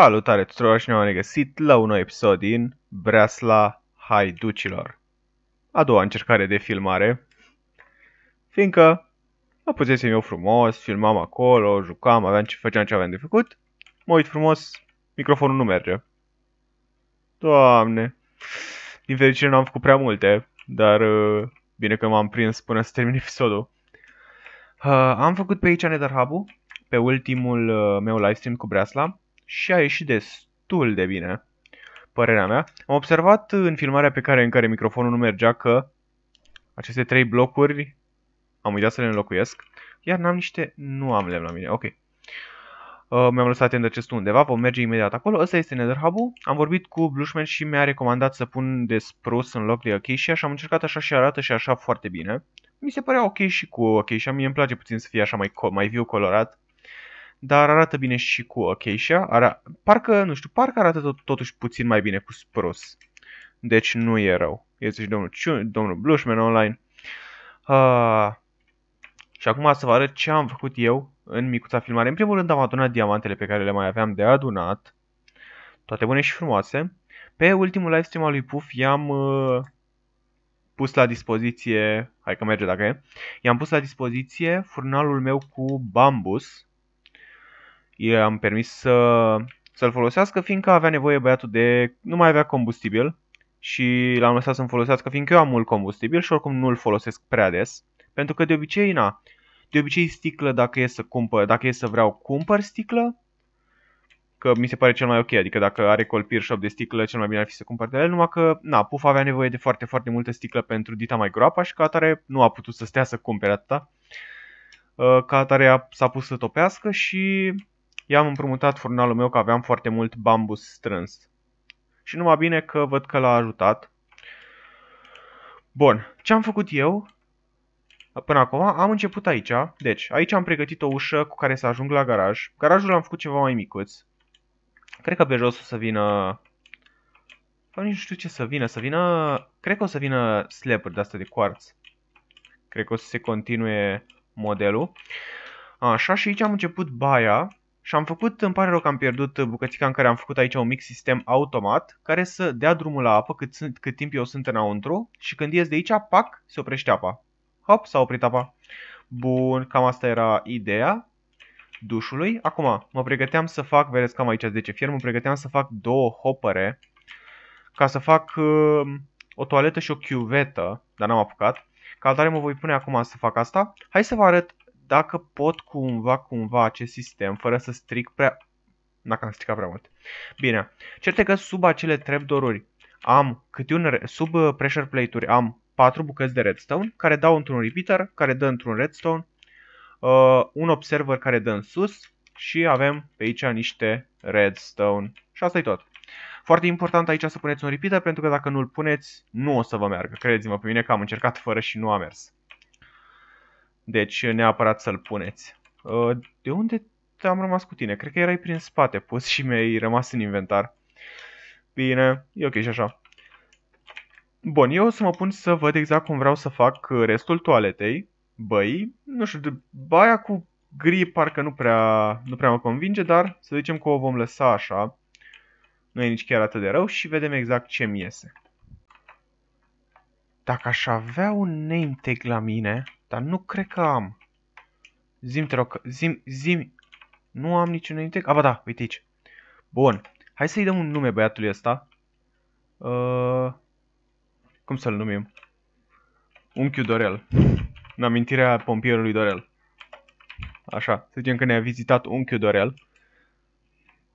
Salutare tuturor și ne-am regăsit la un nou episod din Breasla Haiducilor. A doua încercare de filmare, fiindcă puțesem eu frumos, filmam acolo, jucam, aveam ce, făceam ce aveam de făcut, mă uit frumos, microfonul nu merge. Doamne, din fericire n-am făcut prea multe, dar uh, bine că m-am prins până să termin episodul. Uh, am făcut pe aici Nether hub pe ultimul uh, meu livestream cu Breasla, și a ieșit destul de bine, părerea mea. Am observat în filmarea pe care în care microfonul nu mergea că aceste trei blocuri am uitat să le înlocuiesc, iar n-am niște, nu am lemn la mine, ok. Uh, mi-am lăsat de acest undeva, vom merge imediat acolo. Ăsta este Nether hub -ul. Am vorbit cu Blushman și mi-a recomandat să pun de sprus în loc de Acacia și am încercat așa și arată și așa foarte bine. Mi se părea ok și cu Acacia, mie îmi place puțin să fie așa mai, mai viu colorat dar arată bine și cu Acacia. Ara... Parcă, nu știu, parcă arată tot, totuși puțin mai bine cu spros. Deci nu e rău. Este și domnul, Ciu, domnul Blushman online. Uh, și acum să vă arăt ce am făcut eu în micuța filmare. În primul rând am adunat diamantele pe care le mai aveam de adunat. Toate bune și frumoase. Pe ultimul livestream al lui Puf i-am uh, pus la dispoziție, hai că merge dacă e, i-am pus la dispoziție furnalul meu cu bambus, i-am permis să, să-l folosească, fiindcă avea nevoie băiatul de... nu mai avea combustibil și l-am lăsat să-mi folosească, fiindcă eu am mult combustibil și oricum nu-l folosesc prea des, pentru că de obicei, na, de obicei sticlă, dacă e să, cumpăr, dacă e să vreau, cumpăr sticlă, că mi se pare cel mai ok, adică dacă are colpir și de sticlă, cel mai bine ar fi să cumpăr de el, numai că, na, Puf avea nevoie de foarte, foarte multă sticlă pentru dita mai groapa și ca atare nu a putut să stea să cumpere atâta. Ă, ca atare s-a pus să topească și I-am împrumutat furnalul meu că aveam foarte mult bambus strâns. Și numai bine că văd că l-a ajutat. Bun, ce am făcut eu până acum? Am început aici. Deci, aici am pregătit o ușă cu care să ajung la garaj. Garajul l-am făcut ceva mai micuț. Cred că pe jos o să vină... Păi nu știu ce să vină. Să vină... Cred că o să vină slab de-astea de quartz. Cred că o să se continue modelul. Așa, și aici am început baia. Și am făcut, îmi pare rău că am pierdut bucățica în care am făcut aici un mic sistem automat care să dea drumul la apă cât, sunt, cât timp eu sunt înăuntru și când ies de aici, pac, se oprește apa. Hop, s-a oprit apa. Bun, cam asta era ideea dușului. Acum, mă pregăteam să fac, vedeți că am aici 10 fier, mă pregăteam să fac două hopere ca să fac uh, o toaletă și o chiuvetă, dar n-am apucat. Ca mă voi pune acum să fac asta. Hai să vă arăt dacă pot cumva, cumva acest sistem, fără să stric prea... Dacă am stricat prea mult. Bine, cert că sub acele trapdoor-uri am câte un... Sub uh, pressure plate-uri am 4 bucăți de redstone, care dau într-un repeater, care dă într-un redstone, uh, un observer care dă în sus și avem pe aici niște redstone. Și asta e tot. Foarte important aici să puneți un repeater pentru că dacă nu-l puneți, nu o să vă meargă. Credeți-mă pe mine că am încercat fără și nu a mers. Deci neapărat să-l puneți. Uh, de unde am rămas cu tine? Cred că erai prin spate pus și mi-ai rămas în inventar. Bine, e ok și așa. Bun, eu o să mă pun să văd exact cum vreau să fac uh, restul toaletei. Băi, nu știu, de baia cu gri parcă nu prea, nu prea mă convinge, dar să zicem că o vom lăsa așa. Nu e nici chiar atât de rău și vedem exact ce mi iese. Dacă aș avea un name tag la mine, dar nu cred că am. Zim, te rog, zim, zim. Nu am niciun integ. A, ba da, uite aici. Bun. Hai să-i dăm un nume băiatului ăsta. Uh, cum să-l numim? Unchiul Dorel. În amintirea pompierului Dorel. Așa, să zicem că ne-a vizitat unchiul Dorel.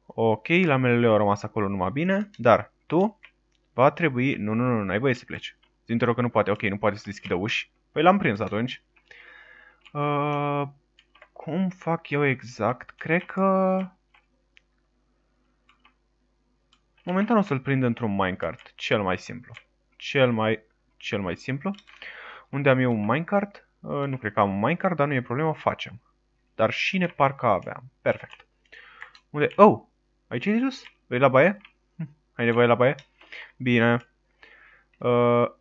Ok, lamelele au rămas acolo numai bine, dar tu va trebui... Nu, nu, nu, n-ai voie să pleci. Zinterog că nu poate. Ok, nu poate să deschidă uși. Păi l-am prins atunci. Uh, cum fac eu exact? Cred că... Momentan o să-l prind într-un minecart, cel mai simplu. Cel mai, cel mai simplu. Unde am eu un minecart? Uh, nu cred că am un minecart, dar nu e problemă, facem. Dar și ne parcă aveam. Perfect. Unde? Oh! Aici e sus? Vrei la baie? Hm. Ai nevoie la baie? Bine. Uh,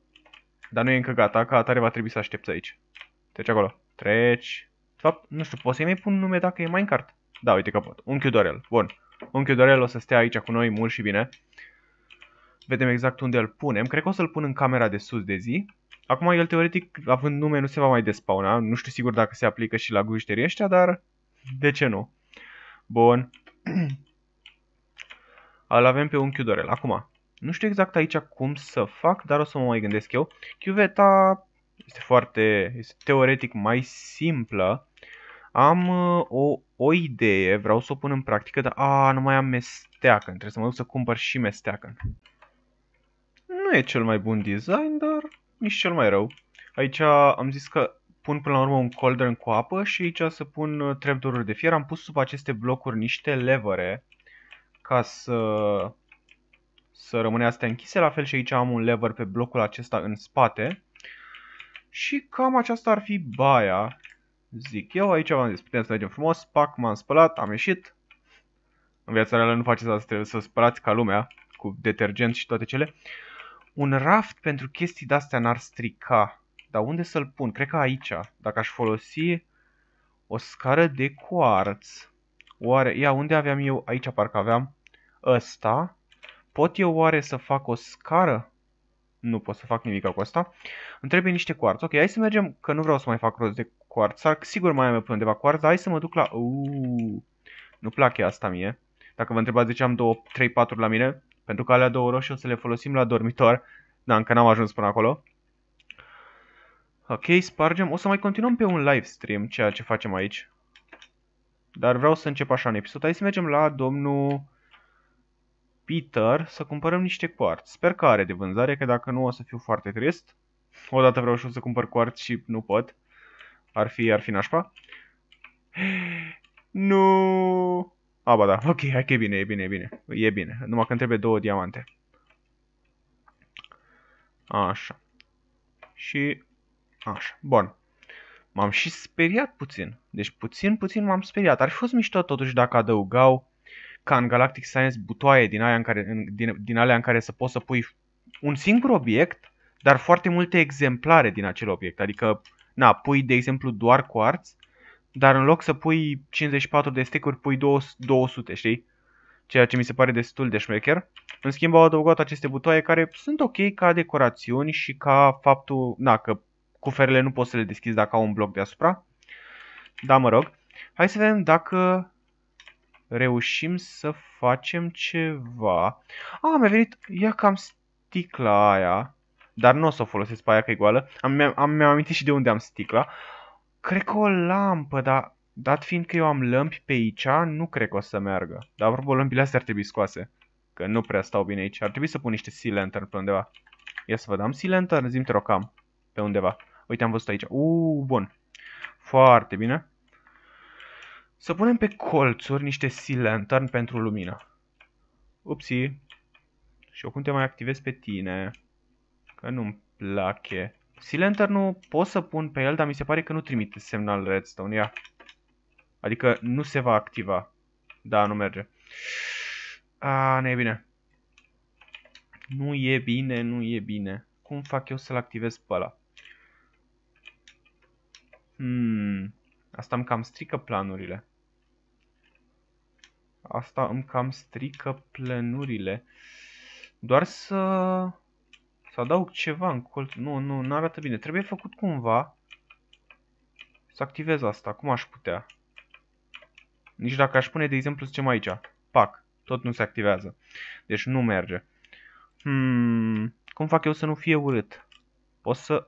dar nu e încă gata, ca atare va trebui să aștepți aici. Treci acolo. Treci. De fapt, nu știu, poți să-i mai pun nume dacă e Minecart? Da, uite că pot. Unchiul Dorel. Bun. Unchiul Dorel o să stea aici cu noi mult și bine. Vedem exact unde îl punem. Cred că o să-l pun în camera de sus de zi. Acum el teoretic, având nume, nu se va mai despauna. Nu știu sigur dacă se aplică și la gușterii ăștia, dar de ce nu? Bun. Îl avem pe unchiul Dorel Acum, nu știu exact aici cum să fac, dar o să mă mai gândesc eu. Chiuveta este foarte, este teoretic mai simplă, am uh, o, o idee, vreau să o pun în practică, dar a, nu mai am mesteacă. trebuie să mă duc să cumpăr și mesteacă. Nu e cel mai bun design, dar nici cel mai rău. Aici am zis că pun până la urmă un cauldron cu apă și aici să pun uh, treptoruri de fier. Am pus sub aceste blocuri niște levere ca să, să rămâne astea închise. La fel și aici am un lever pe blocul acesta în spate. Și cam aceasta ar fi baia, zic eu. Aici v-am zis, putem să mergem frumos. Pac, m-am spălat, am ieșit. În viața reală nu faceți asta, trebuie să spălați ca lumea, cu detergent și toate cele. Un raft pentru chestii de-astea n-ar strica. Dar unde să-l pun? Cred că aici. Dacă aș folosi o scară de cuarț. Oare, ia, unde aveam eu? Aici parcă aveam ăsta. Pot eu oare să fac o scară? nu pot să fac nimic cu asta. Îmi trebuie niște cuarți. Ok, hai să mergem, că nu vreau să mai fac rost de cuarți. Ar, sigur mai am eu undeva cuarți, dar hai să mă duc la... Uuu, nu place asta mie. Dacă vă întrebați de ce am 3, 4 la mine, pentru că alea două roșii o să le folosim la dormitor. Da, încă n-am ajuns până acolo. Ok, spargem. O să mai continuăm pe un live stream, ceea ce facem aici. Dar vreau să încep așa în episod. Hai să mergem la domnul... Peter să cumpărăm niște quartz. Sper că are de vânzare, că dacă nu o să fiu foarte trist. Odată vreau și o să cumpăr quartz și nu pot. Ar fi, ar fi nașpa. Nu! A, ba da, ok, hai că e bine, e bine, e bine. E bine, numai că trebuie două diamante. Așa. Și așa, bun. M-am și speriat puțin. Deci puțin, puțin m-am speriat. Ar fi fost mișto totuși dacă adăugau ca în Galactic Science butoaie din, aia în care, din, din alea în care să poți să pui un singur obiect, dar foarte multe exemplare din acel obiect. Adică, na, pui, de exemplu, doar quartz, dar în loc să pui 54 de stick-uri, pui 200, știi? Ceea ce mi se pare destul de șmecher. În schimb, au adăugat aceste butoaie care sunt ok ca decorațiuni și ca faptul, na, că cuferele nu poți să le deschizi dacă au un bloc deasupra. Da, mă rog. Hai să vedem dacă reușim să facem ceva. A, mi-a venit, ia cam sticla aia, dar nu o să o folosesc pe aia că e goală. Am, mi-am am, mi -am amintit și de unde am sticla. Cred că o lampă, dar dat fiind că eu am lămpi pe aici, nu cred că o să meargă. Dar apropo, lămpile astea ar trebui scoase. Că nu prea stau bine aici. Ar trebui să pun niște sea lantern pe undeva. Ia să văd, am sea lantern? zi-mi te rog, am. Pe undeva. Uite, am văzut aici. Uuu, bun. Foarte bine. Să punem pe colțuri niște sea lantern pentru lumină. Upsi. Și eu cum te mai activez pe tine? Că nu-mi place. Sea lantern nu pot să pun pe el, dar mi se pare că nu trimite semnal redstone. Ia. Adică nu se va activa. Da, nu merge. A, nu e bine. Nu e bine, nu e bine. Cum fac eu să-l activez pe ăla? Hmm. Asta îmi cam strică planurile. Asta îmi cam strică plenurile. Doar să... Să adaug ceva în colț. Nu, nu, nu arată bine. Trebuie făcut cumva. Să activez asta. Cum aș putea? Nici dacă aș pune, de exemplu, ce mai aici. Pac. Tot nu se activează. Deci nu merge. Hmm, cum fac eu să nu fie urât? O să...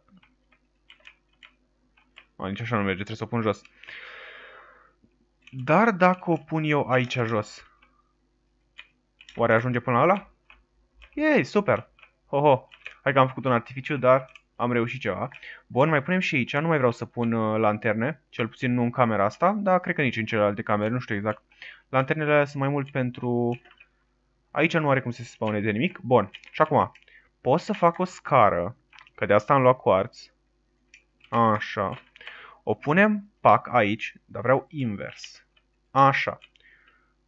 A, nici așa nu merge, trebuie să o pun jos. Dar dacă o pun eu aici jos, oare ajunge până la ăla? Ei, super! Ho-ho! Hai că am făcut un artificiu, dar am reușit ceva. Bun, mai punem și aici. Nu mai vreau să pun uh, lanterne, cel puțin nu în camera asta, dar cred că nici în celelalte camere, nu știu exact. Lanternele sunt mai mult pentru... Aici nu are cum să se de nimic. Bun, și acum, pot să fac o scară, că de asta am luat quartz. Așa. O punem, pac, aici, dar vreau invers. Așa.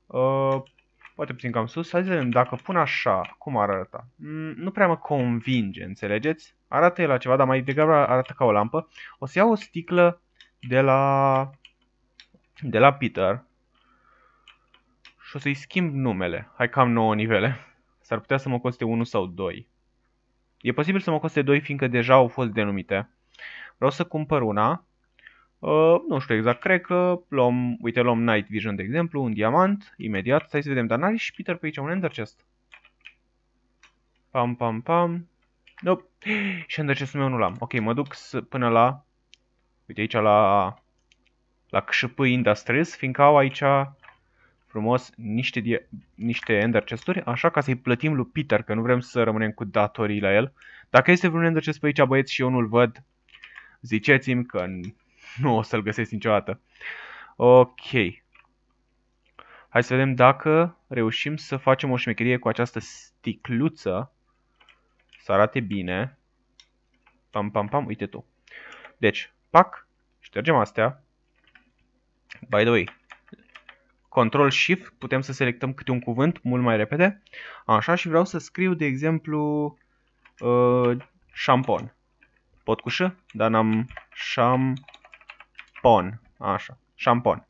Uh, poate puțin cam sus. Hai să vedem, dacă pun așa, cum ar arăta? Mm, nu prea mă convinge, înțelegeți? Arată el la ceva, dar mai degrabă arată ca o lampă. O să iau o sticlă de la, de la Peter și o să-i schimb numele. Hai cam am 9 nivele. S-ar putea să mă coste 1 sau 2. E posibil să mă coste 2, fiindcă deja au fost denumite. Vreau să cumpăr una Uh, nu știu exact, cred că luăm, uite, luăm Night Vision, de exemplu, un diamant, imediat. Stai să vedem, dar n-are și Peter pe aici un Ender Chest. Pam, pam, pam. Nope. Și Ender Chest-ul meu nu l-am. Ok, mă duc până la, uite aici, la, la CSP Industries, fiindcă au aici frumos niște, niște Ender Chest-uri, așa ca să-i plătim lui Peter, că nu vrem să rămânem cu datorii la el. Dacă este vreun Ender Chest pe aici, băieți, și eu nu-l văd, ziceți-mi că nu o să-l găsesc niciodată. Ok. Hai să vedem dacă reușim să facem o șmecherie cu această sticluță. Să arate bine. Pam, pam, pam, uite tu. Deci, pac, ștergem astea. By the way, Control-Shift, putem să selectăm câte un cuvânt mult mai repede. Așa, și vreau să scriu, de exemplu, uh, șampon. Pot cu ș, dar n-am șam șampon. Așa, șampon.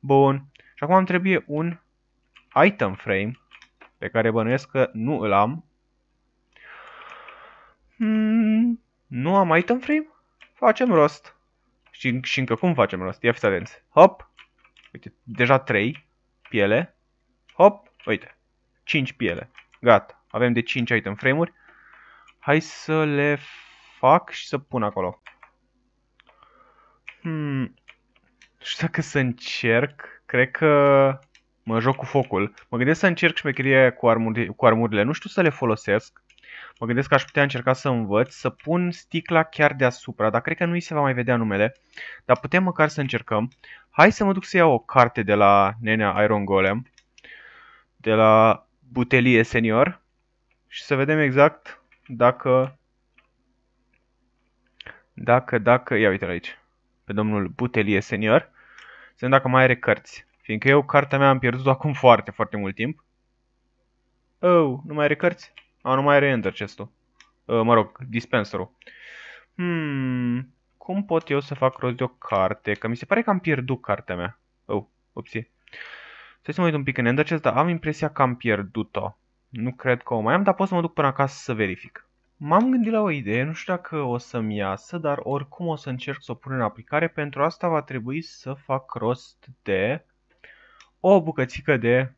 Bun. Și acum am trebuie un item frame pe care bănuiesc că nu îl am. Hmm, nu am item frame? Facem rost. Și, și încă cum facem rost? Ia fiți atenți. Hop. Uite, deja 3 piele. Hop. Uite. 5 piele. Gata. Avem de 5 item frame-uri. Hai să le fac și să pun acolo. știu dacă să încerc, cred că mă joc cu focul. Mă gândesc să încerc șmecherie cu, armuri, cu armurile, nu știu să le folosesc. Mă gândesc că aș putea încerca să învăț să pun sticla chiar deasupra, dar cred că nu i se va mai vedea numele. Dar putem măcar să încercăm. Hai să mă duc să iau o carte de la nenea Iron Golem. De la Butelie Senior. Și să vedem exact dacă... Dacă, dacă... Ia uite aici. Pe domnul Butelie Senior să vedem dacă mai are cărți. Fiindcă eu cartea mea am pierdut-o acum foarte, foarte mult timp. Oh, nu mai are cărți? ah, nu mai are Ender chest-ul. Uh, mă rog, dispenserul. Hmm, cum pot eu să fac rost de o carte? Că mi se pare că am pierdut cartea mea. Oh, upsie. Să să mă uit un pic în Ender chest, dar am impresia că am pierdut-o. Nu cred că o mai am, dar pot să mă duc până acasă să verific. M-am gândit la o idee, nu știu dacă o să-mi iasă, dar oricum o să încerc să o pun în aplicare. Pentru asta va trebui să fac rost de o bucățică de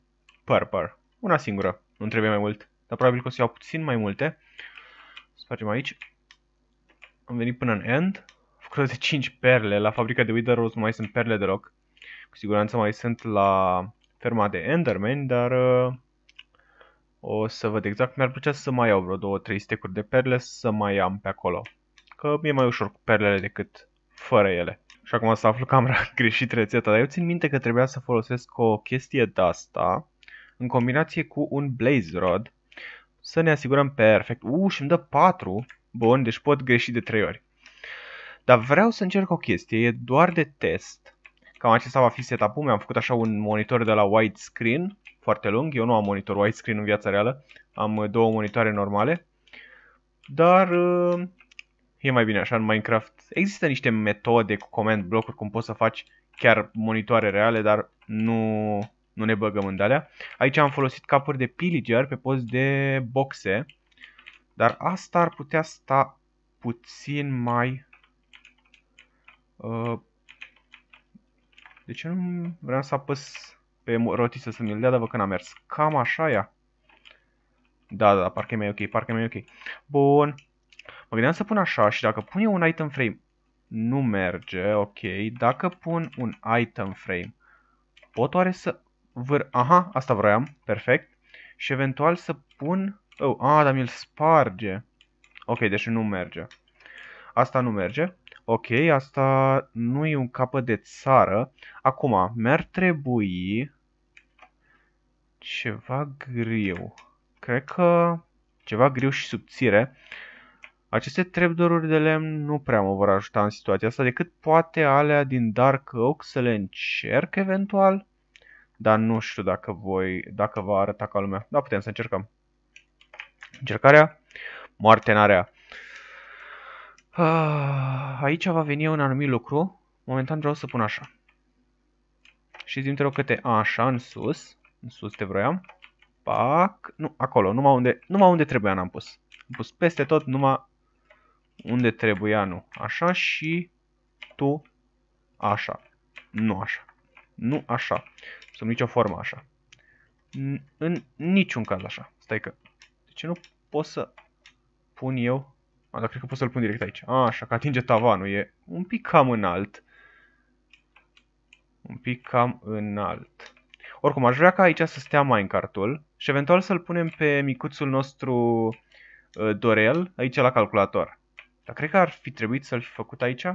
purpur. Una singură, nu trebuie mai mult, dar probabil că o să iau puțin mai multe. Să facem aici. Am venit până în end. Făcut de 5 perle, la fabrica de Wither Rose nu mai sunt perle deloc. Cu siguranță mai sunt la ferma de Enderman, dar... Uh o să văd exact, mi-ar plăcea să mai iau vreo 2-3 stecuri de perle să mai am pe acolo. Că mi-e mai ușor cu perlele decât fără ele. Și acum să aflu că am greșit rețeta, dar eu țin minte că trebuia să folosesc o chestie de asta în combinație cu un blaze rod să ne asigurăm perfect. U, și mi dă 4. Bun, deci pot greși de 3 ori. Dar vreau să încerc o chestie, e doar de test. Cam acesta va fi setup-ul, mi-am făcut așa un monitor de la widescreen foarte lung. Eu nu am monitor widescreen în viața reală, am uh, două monitoare normale, dar uh, e mai bine așa în Minecraft. Există niște metode cu command blocuri cum poți să faci chiar monitoare reale, dar nu, nu ne băgăm în alea. Aici am folosit capuri de pillager pe post de boxe, dar asta ar putea sta puțin mai... Uh, de ce nu vreau să apăs pe rotiță să mi-l dea, dar vă că n-a mers. Cam așa ea. Da, da, da, parcă e mai ok, parcă e mai ok. Bun. Mă gândeam să pun așa și dacă pun eu un item frame, nu merge, ok. Dacă pun un item frame, pot oare să vâr... Aha, asta vroiam, perfect. Și eventual să pun... Oh, ah, dar mi-l sparge. Ok, deci nu merge. Asta nu merge. Ok, asta nu e un capăt de țară. Acum, mi-ar trebui ceva greu. Cred că ceva greu și subțire. Aceste trepdoruri de lemn nu prea mă vor ajuta în situația asta, decât poate alea din Dark Oak să le încerc eventual. Dar nu știu dacă voi, dacă va arăta ca lumea. Da, putem să încercăm. Încercarea, moarte în area. Ah, aici va veni un anumit lucru. Momentan vreau să pun așa. Și zi-mi te rog câte așa în sus. În sus te vroiam. Pac. Nu, acolo, numai unde, numai unde trebuia n-am pus. Am pus peste tot, numai unde trebuia, nu. Așa și tu așa. Nu așa. Nu așa. Sub nicio formă așa. în niciun caz așa. Stai că... De ce nu pot să pun eu... A, dar cred că pot să-l pun direct aici. A, așa, că atinge tavanul. E un pic cam înalt. Un pic cam înalt. Oricum, aș vrea ca aici să stea Minecraft-ul și eventual să-l punem pe micuțul nostru uh, Dorel aici la calculator. Dar cred că ar fi trebuit să-l fi făcut aici.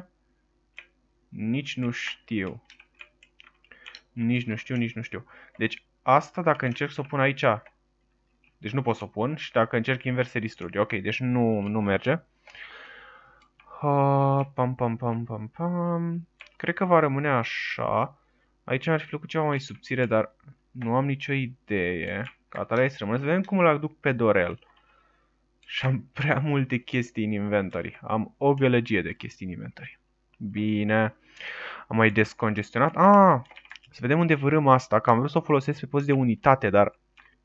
Nici nu știu. Nici nu știu, nici nu știu. Deci asta dacă încerc să o pun aici, deci nu pot să o pun și dacă încerc invers se distruge. Ok, deci nu, nu merge. Uh, pam, pam, pam, pam, pam. Cred că va rămâne așa. Aici ar fi plăcut ceva mai subțire, dar nu am nicio idee. Gata, hai să rămâne. Să vedem cum îl aduc pe Dorel. Și am prea multe chestii în inventory. Am o gălăgie de chestii în inventory. Bine. Am mai descongestionat. Ah, să vedem unde vârâm asta, că am vrut să o folosesc pe post de unitate, dar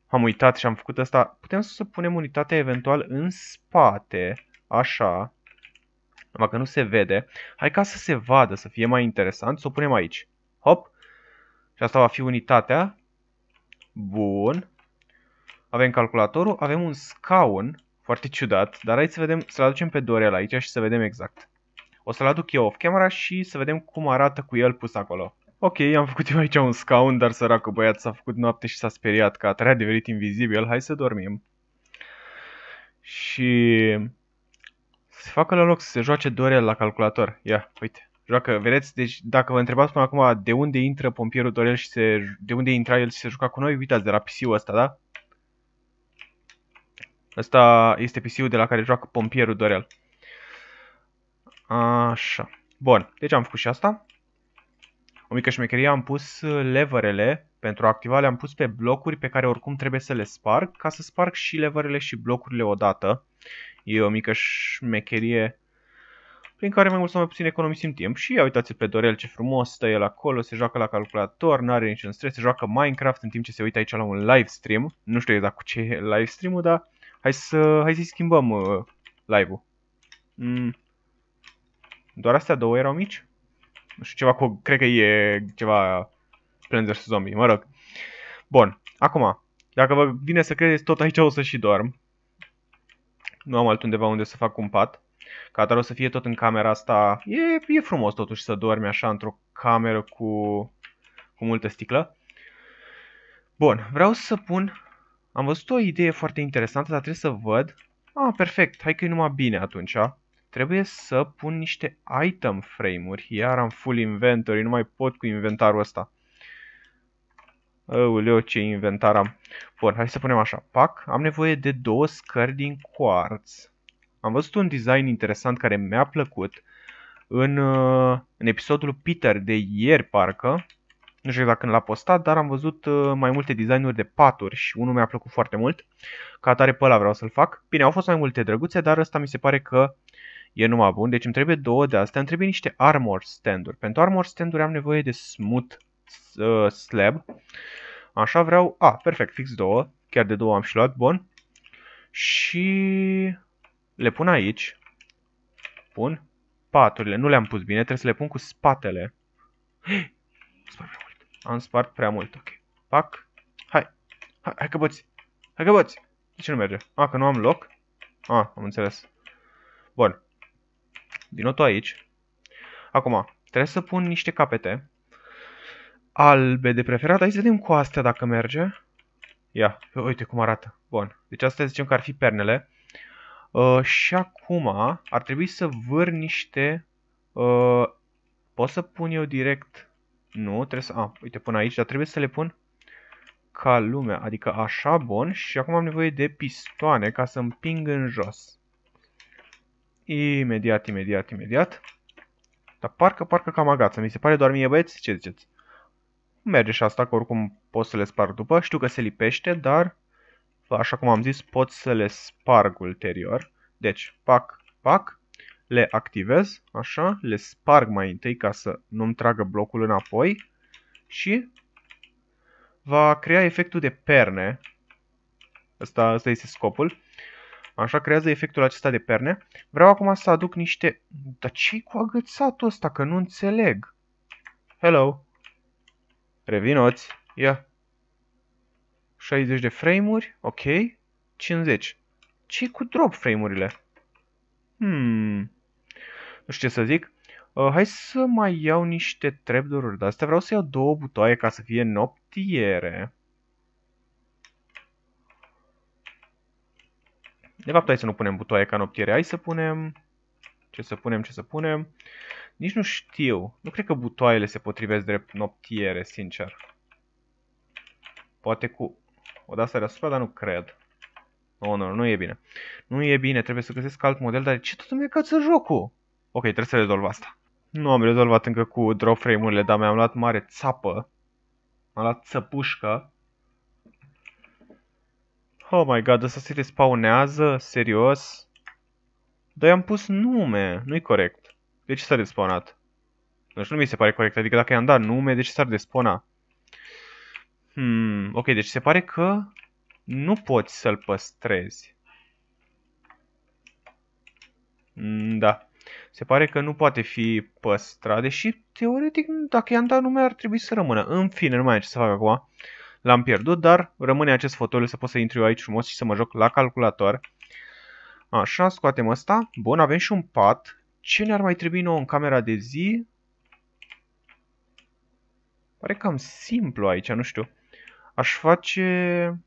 am uitat și am făcut asta. Putem să punem unitatea eventual în spate, așa, numai că nu se vede. Hai ca să se vadă, să fie mai interesant, să o punem aici. Hop, și asta va fi unitatea. Bun. Avem calculatorul, avem un scaun, foarte ciudat, dar hai să vedem, să-l aducem pe Dorel aici și să vedem exact. O să-l aduc eu off-camera și să vedem cum arată cu el pus acolo. Ok, am făcut eu aici un scaun, dar săracul băiat s-a făcut noapte și s-a speriat că a trea devenit invizibil, hai să dormim. Și... Să facă la loc să se joace Dorel la calculator. Ia, uite joacă, vedeți, deci dacă vă întrebați până acum de unde intră pompierul Dorel și se, de unde intra el și se juca cu noi, uitați de la PC-ul ăsta, da? Ăsta este PC-ul de la care joacă pompierul Dorel. Așa. Bun, deci am făcut și asta. O mică șmecherie, am pus leverele pentru a activa, le-am pus pe blocuri pe care oricum trebuie să le sparg, ca să sparg și leverele și blocurile odată. E o mică șmecherie prin care mai mult sau mai puțin economisim timp. Și ia uitați pe Dorel ce frumos stă el acolo, se joacă la calculator, nu are niciun stres, se joacă Minecraft în timp ce se uită aici la un live stream. Nu știu exact cu ce live stream-ul, dar hai să, hai să schimbăm uh, live-ul. Mm. Doar astea două erau mici? Nu știu, ceva cu... Cred că e ceva... Plants vs. Zombie, mă rog. Bun, acum, dacă vă vine să credeți, tot aici o să și dorm. Nu am altundeva unde să fac un pat. Qatar o să fie tot în camera asta. E, e frumos totuși să dormi așa într-o cameră cu, cu multă sticlă. Bun, vreau să pun... Am văzut o idee foarte interesantă, dar trebuie să văd... Ah, perfect, hai că e numai bine atunci. Trebuie să pun niște item frame-uri. Iar am full inventory, nu mai pot cu inventarul ăsta. Aoleu, ce inventar am. Bun, hai să punem așa. Pac, am nevoie de două scări din quartz. Am văzut un design interesant care mi-a plăcut în, uh, în episodul Peter de ieri, parcă. Nu știu dacă l-a postat, dar am văzut uh, mai multe designuri de paturi și unul mi-a plăcut foarte mult. Ca atare pe ăla vreau să-l fac. Bine, au fost mai multe drăguțe, dar ăsta mi se pare că e numai bun. Deci îmi trebuie două de astea. Îmi trebuie niște armor standuri. Pentru armor standuri am nevoie de smooth uh, slab. Așa vreau... A, ah, perfect, fix două. Chiar de două am și luat, bun. Și le pun aici. Pun paturile. Nu le-am pus bine, trebuie să le pun cu spatele. Spart prea mult. Am spart prea mult, ok. Pac. Hai. Hai, hai că băți. Hai că băți. De ce nu merge? A, că nu am loc? A, am înțeles. Bun. Din nou aici. Acum, trebuie să pun niște capete. Albe de preferat. Hai să vedem cu astea dacă merge. Ia, uite cum arată. Bun. Deci astea zicem că ar fi pernele. Uh, și acum ar trebui să vâr niște... Uh, pot să pun eu direct... Nu, trebuie să... A, ah, uite, pun aici, dar trebuie să le pun ca lumea, adică așa bun. Și acum am nevoie de pistoane ca să împing în jos. Imediat, imediat, imediat. Dar parcă, parcă cam agață. Mi se pare doar mie, băieți? Ce ziceți? Merge și asta, că oricum pot să le spar după. Știu că se lipește, dar așa cum am zis, pot să le sparg ulterior. Deci, pac, pac, le activez, așa, le sparg mai întâi ca să nu-mi tragă blocul înapoi și va crea efectul de perne. Asta, asta este scopul. Așa creează efectul acesta de perne. Vreau acum să aduc niște... Dar ce cu agățatul ăsta? Că nu înțeleg. Hello. Revinoți. Ia. Yeah. 60 de frame-uri, ok. 50. ce cu drop frame-urile? Hmm. Nu știu ce să zic. Uh, hai să mai iau niște trapdoor-uri de astea. Vreau să iau două butoaie ca să fie noptiere. De fapt, hai să nu punem butoaie ca noptiere. Hai să punem... Ce să punem, ce să punem... Nici nu știu. Nu cred că butoaiele se potrivesc drept noptiere, sincer. Poate cu o dată asta deasupra, dar nu cred. Nu, nu, nu e bine. Nu e bine, trebuie să găsesc alt model, dar ce tot îmi să jocul? Ok, trebuie să rezolv asta. Nu am rezolvat încă cu drop frame-urile, dar mi-am luat mare țapă. M-am luat țăpușcă. Oh my god, asta se respawnează? Serios? Dar i-am pus nume, nu-i corect. De ce s-a despawnat? Deci nu mi se pare corect, adică dacă i-am dat nume, de ce s-ar despona? Hmm, ok, deci se pare că nu poți să-l păstrezi. Hmm, da. Se pare că nu poate fi păstrat, deși teoretic dacă i-am dat nume ar trebui să rămână. În fine, nu mai am ce să fac acum. L-am pierdut, dar rămâne acest fotoliu să pot să intru eu aici frumos și să mă joc la calculator. Așa, scoatem asta. Bun, avem și un pat. Ce ne-ar mai trebui nou în camera de zi? Pare cam simplu aici, nu știu aș face...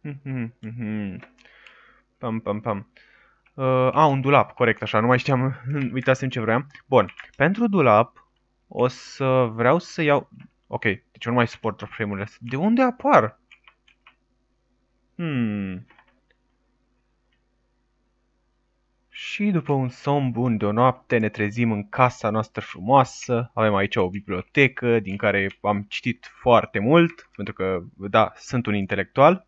Mhm, mhm. Pam, pam, pam. Uh, a, un dulap, corect, așa, nu mai știam, uitasem ce vreau. Bun, pentru dulap o să vreau să iau... Ok, deci eu nu mai suport frame-urile astea. De unde apar? Hmm... Și după un somn bun de o noapte ne trezim în casa noastră frumoasă, avem aici o bibliotecă din care am citit foarte mult, pentru că, da, sunt un intelectual.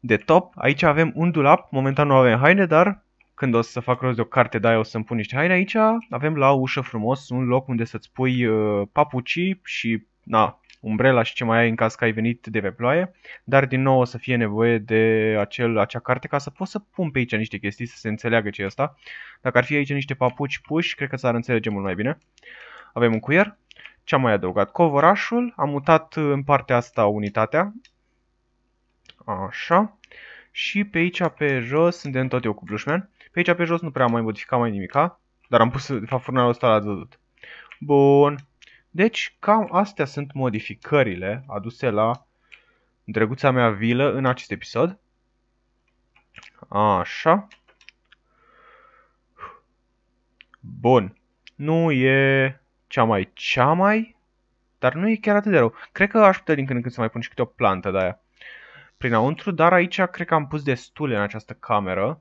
De top, aici avem un dulap, momentan nu avem haine, dar când o să fac rost de o carte de aia o să-mi pun niște haine aici. Avem la ușă frumos un loc unde să-ți pui uh, papucii și, na, umbrela și ce mai ai în caz că ai venit de pe ploaie, dar din nou o să fie nevoie de acel, acea carte ca să poți să pun pe aici niște chestii, să se înțeleagă ce e asta. Dacă ar fi aici niște papuci puși, cred că s-ar înțelege mult mai bine. Avem un cuier. Ce am mai adăugat? Covorașul. Am mutat în partea asta unitatea. Așa. Și pe aici, pe jos, suntem tot eu cu Blushman. Pe aici, pe jos, nu prea am mai modificat mai nimica. Dar am pus, de fapt, furnalul ăsta la dădut. Bun. Deci, cam astea sunt modificările aduse la drăguța mea vilă în acest episod. Așa. Bun. Nu e cea mai cea mai, dar nu e chiar atât de rău. Cred că aș putea din când în când să mai pun și câte o plantă de aia prinăuntru, dar aici cred că am pus destule în această cameră.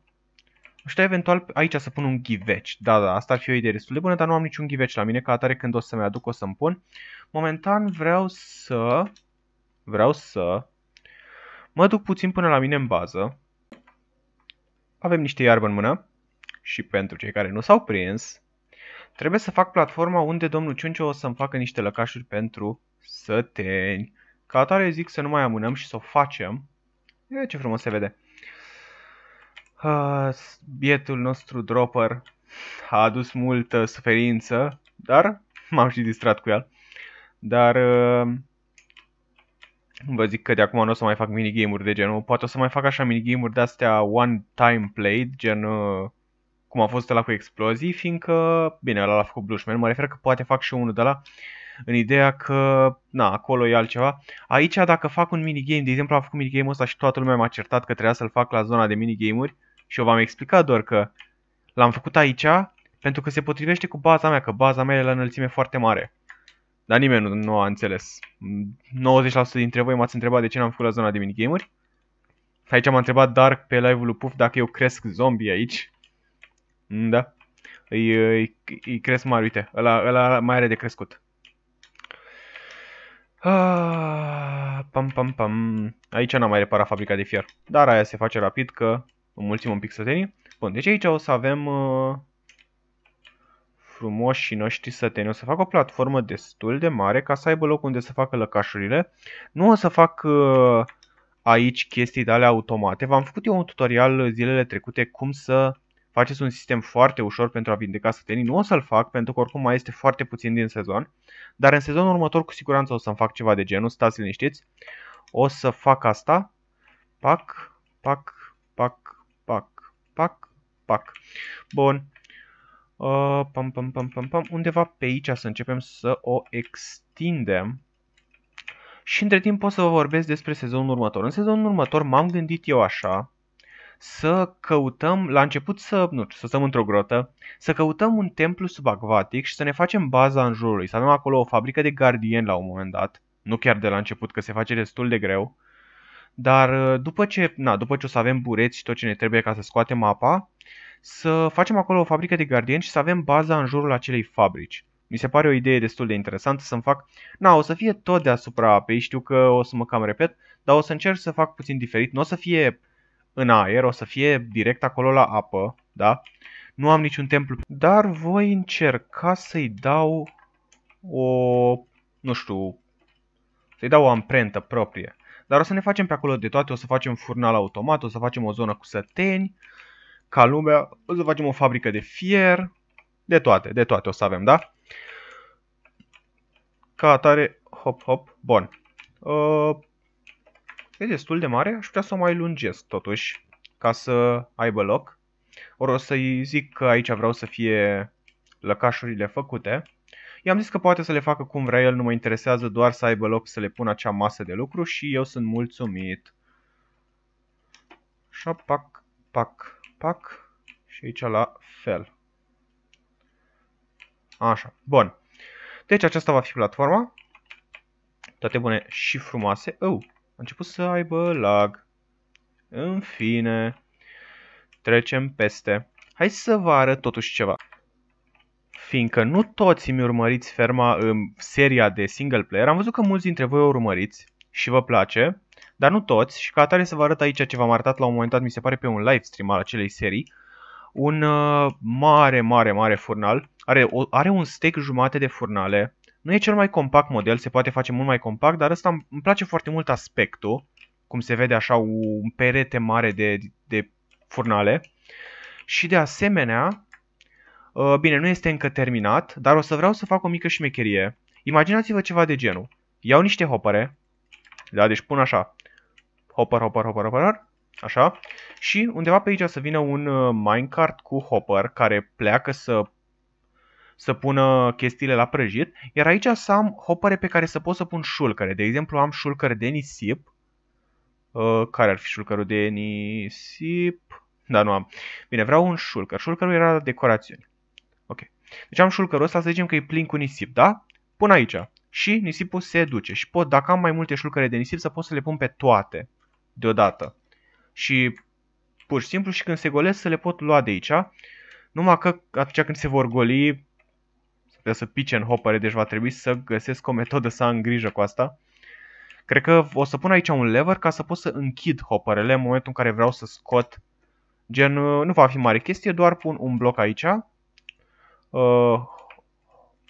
Aș eventual aici să pun un ghiveci. Da, da, asta ar fi o idee destul de bună, dar nu am niciun ghiveci la mine, ca atare când o să-mi aduc o să-mi pun. Momentan vreau să... Vreau să... Mă duc puțin până la mine în bază. Avem niște iarbă în mână. Și pentru cei care nu s-au prins, trebuie să fac platforma unde domnul Ciuncio o să-mi facă niște lăcașuri pentru săteni. Ca atare zic să nu mai amânăm și să o facem. E, ce frumos se vede. Uh, bietul nostru dropper a adus multă suferință, dar m-am și distrat cu el. Dar uh, vă zic că de acum nu o să mai fac minigame-uri de genul. Poate o să mai fac așa minigame-uri de-astea one-time played, gen uh, cum a fost ăla cu explozii, fiindcă, bine, ăla l-a făcut Blushman, mă refer că poate fac și unul de la în ideea că, na, acolo e altceva. Aici, dacă fac un minigame, de exemplu, am făcut minigame-ul ăsta și toată lumea m-a certat că trebuia să-l fac la zona de minigame-uri, și eu v-am explicat doar că l-am făcut aici pentru că se potrivește cu baza mea, că baza mea e la înălțime foarte mare. Dar nimeni nu, nu a înțeles. 90% dintre voi m-ați întrebat de ce n-am făcut la zona de game-uri. Aici m-a întrebat Dark pe live-ul lui Puff dacă eu cresc zombie aici. Mm, da. Îi, îi, îi cresc mare, uite. Ăla, ăla mai are de crescut. Ah, pam, pam, pam. Aici n-am mai reparat fabrica de fier. Dar aia se face rapid că Înmulțim un pic sătenii. Bun, deci aici o să avem uh, frumos și noștri săteni. O să fac o platformă destul de mare ca să aibă loc unde să facă lăcașurile. Nu o să fac uh, aici chestii de alea automate. V-am făcut eu un tutorial zilele trecute cum să faceți un sistem foarte ușor pentru a vindeca sătenii. Nu o să-l fac pentru că oricum mai este foarte puțin din sezon. Dar în sezonul următor cu siguranță o să-mi fac ceva de genul. Stați liniștiți. O să fac asta. Pac, pac, pac, Pac, pac. Bun. Uh, pam, pam, pam, pam, pam. Undeva pe aici să începem să o extindem. Și între timp pot să vă vorbesc despre sezonul următor. În sezonul următor m-am gândit eu așa să căutăm, la început să, nu să stăm într-o grotă, să căutăm un templu subacvatic și să ne facem baza în jurul lui. Să avem acolo o fabrică de gardieni la un moment dat. Nu chiar de la început, că se face destul de greu. Dar uh, după ce, na, după ce o să avem bureți și tot ce ne trebuie ca să scoatem apa, să facem acolo o fabrică de gardieni și să avem baza în jurul acelei fabrici. Mi se pare o idee destul de interesantă să-mi fac... Na, o să fie tot deasupra apei, știu că o să mă cam repet, dar o să încerc să fac puțin diferit. Nu o să fie în aer, o să fie direct acolo la apă, da? Nu am niciun templu, dar voi încerca să-i dau o, nu știu, să-i dau o amprentă proprie. Dar o să ne facem pe acolo de toate, o să facem furnal automat, o să facem o zonă cu săteni, ca lumea, o să facem o fabrică de fier, de toate, de toate o să avem, da? Ca atare, hop, hop, bun. Uh, e destul de mare, aș putea să o mai lungesc totuși, ca să aibă loc. Ori o să-i zic că aici vreau să fie lăcașurile făcute. I-am zis că poate să le facă cum vrea el, nu mă interesează doar să aibă loc să le pun acea masă de lucru și eu sunt mulțumit. Așa, pac, pac, pac și aici la fel. Așa, bun. Deci aceasta va fi platforma. Toate bune și frumoase. Oh, a început să aibă lag. În fine, trecem peste. Hai să vă arăt totuși ceva fiindcă nu toți mi urmăriți ferma, în um, seria de single player. Am văzut că mulți dintre voi o urmăriți și vă place, dar nu toți și ca atare să vă arăt aici ce v-am arătat la un moment dat, mi se pare pe un live stream al acelei serii, un uh, mare, mare, mare furnal, are, o, are un steak jumate de furnale, nu e cel mai compact model, se poate face mult mai compact, dar ăsta îmi place foarte mult aspectul, cum se vede așa un perete mare de, de furnale. Și de asemenea, Uh, bine, nu este încă terminat, dar o să vreau să fac o mică șmecherie. Imaginați-vă ceva de genul. Iau niște hopere. Da, deci pun așa. Hopper, hopper, hopper, hopper. Așa. Și undeva pe aici o să vină un uh, minecart cu hopper care pleacă să să pună chestiile la prăjit, iar aici să am hopere pe care să pot să pun șulcăre. De exemplu, am șulcăr de nisip. Uh, care ar fi șulcărul de nisip? Da, nu am. Bine, vreau un șulcăr. Șulcărul era la decorațiuni. Deci am șulcărul ăsta, să zicem că e plin cu nisip, da? Pun aici și nisipul se duce și pot, dacă am mai multe șulcăre de nisip, să pot să le pun pe toate deodată. Și pur și simplu și când se golesc să le pot lua de aici, numai că atunci când se vor goli, să pice în hopăre, deci va trebui să găsesc o metodă să am grijă cu asta. Cred că o să pun aici un lever ca să pot să închid hopărele în momentul în care vreau să scot. Gen, nu va fi mare chestie, doar pun un bloc aici uh,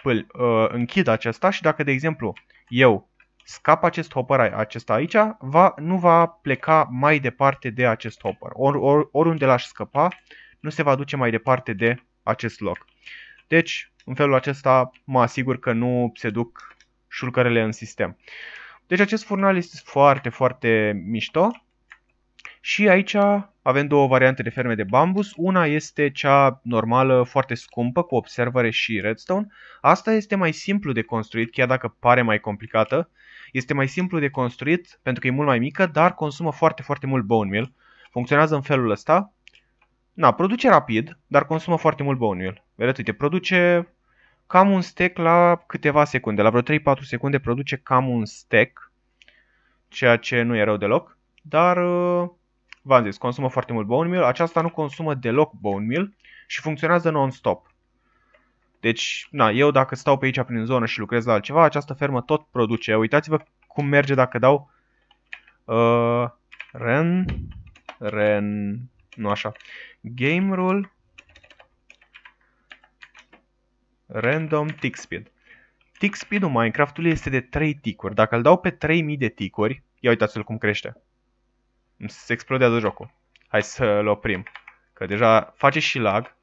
îl uh, închid acesta și dacă, de exemplu, eu scap acest hopper acesta aici, va, nu va pleca mai departe de acest hopper. Or, or, oriunde l-aș scăpa, nu se va duce mai departe de acest loc. Deci, în felul acesta mă asigur că nu se duc șulcărele în sistem. Deci acest furnal este foarte, foarte mișto. Și aici avem două variante de ferme de bambus. Una este cea normală, foarte scumpă, cu observare și redstone. Asta este mai simplu de construit, chiar dacă pare mai complicată. Este mai simplu de construit pentru că e mult mai mică, dar consumă foarte, foarte mult bone meal. Funcționează în felul ăsta. Na, produce rapid, dar consumă foarte mult bone meal. Vedeți, uite, produce cam un stack la câteva secunde. La vreo 3-4 secunde produce cam un stack, ceea ce nu e rău deloc. Dar... Uh, v-am zis, consumă foarte mult bone meal, aceasta nu consumă deloc bone meal și funcționează non-stop. Deci, na, eu dacă stau pe aici prin zonă și lucrez la altceva, această fermă tot produce. Uitați-vă cum merge dacă dau uh, ren, ren, nu așa, game rule, random tick speed. Tick speed-ul Minecraft-ului este de 3 ticuri. Dacă îl dau pe 3000 de ticuri, ia uitați-l cum crește se explodează jocul. Hai să-l oprim. Că deja face și lag.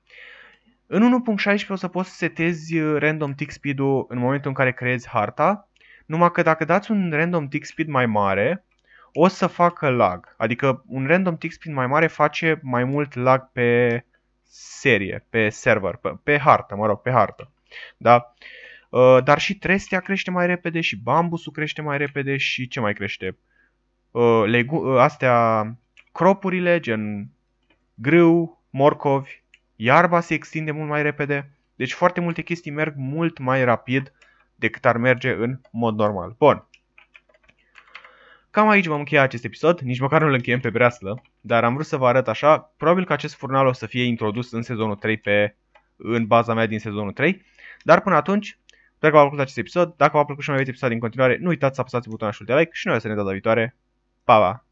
În 1.16 o să poți să setezi uh, random tick speed-ul în momentul în care creezi harta. Numai că dacă dați un random tick speed mai mare, o să facă lag. Adică un random tick speed mai mare face mai mult lag pe serie, pe server, pe, pe hartă, mă rog, pe hartă. Da? Uh, dar și trestia crește mai repede și bambusul crește mai repede și ce mai crește? uh, legu- uh, astea, cropurile, gen grâu, morcovi, iarba se extinde mult mai repede. Deci foarte multe chestii merg mult mai rapid decât ar merge în mod normal. Bun. Cam aici vom încheia acest episod, nici măcar nu-l încheiem pe breaslă, dar am vrut să vă arăt așa, probabil că acest furnal o să fie introdus în sezonul 3 pe, în baza mea din sezonul 3, dar până atunci, sper că v-a plăcut acest episod, dacă v-a plăcut și mai aveți episod din continuare, nu uitați să apăsați butonul de like și noi o să ne data viitoare, 爸爸。